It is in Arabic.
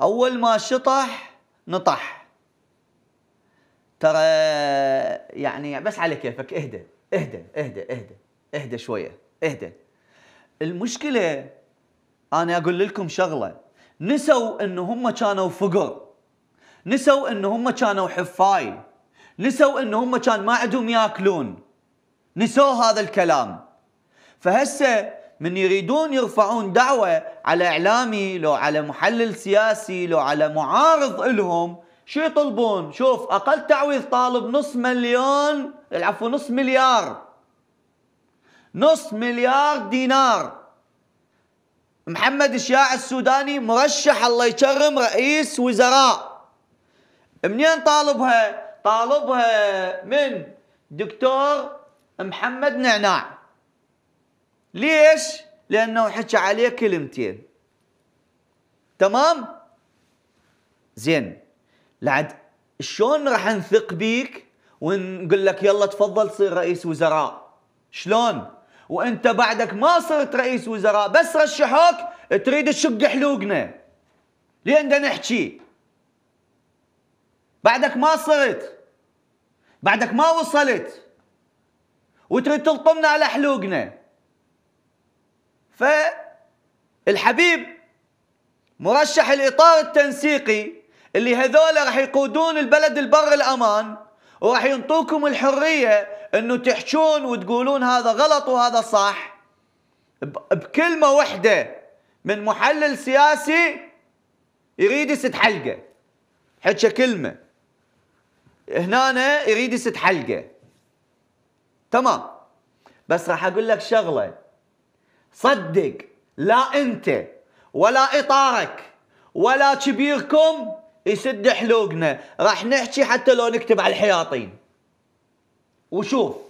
اول ما شطح نطح ترى يعني بس على كيفك اهدى اهدى اهدى اهدى اهدى شويه اهدى المشكله انا اقول لكم شغله نسوا ان هم كانوا فقر نسوا ان هم كانوا حفاي نسوا ان هم كان ما عندهم ياكلون نسوا هذا الكلام فهسه من يريدون يرفعون دعوة على إعلامي لو على محلل سياسي لو على معارض إلهم شو يطلبون شوف أقل تعويض طالب نص مليون العفو نص مليار نص مليار دينار محمد الشياع السوداني مرشح الله يكرم رئيس وزراء منين طالبها طالبها من دكتور محمد نعناع ليش؟ لأنه حكى عليه كلمتين تمام؟ زين لعد شلون راح نثق بيك ونقول لك يلا تفضل صير رئيس وزراء شلون؟ وانت بعدك ما صرت رئيس وزراء بس رشحوك تريد تشق حلوقنا لين نحكي بعدك ما صرت بعدك ما وصلت وتريد تلطمنا على حلوقنا فالحبيب مرشح الإطار التنسيقي اللي هذول راح يقودون البلد البر الأمان وراح ينطوكم الحرية انه تحجون وتقولون هذا غلط وهذا صح بكلمة واحدة من محلل سياسي يريد يسد حلقة حكى كلمة هنا يريد يسد حلقة تمام بس راح اقول لك شغله صدق لا انت ولا اطارك ولا كبيركم يسد حلوقنا راح نحكي حتى لو نكتب على الحياطين وشوف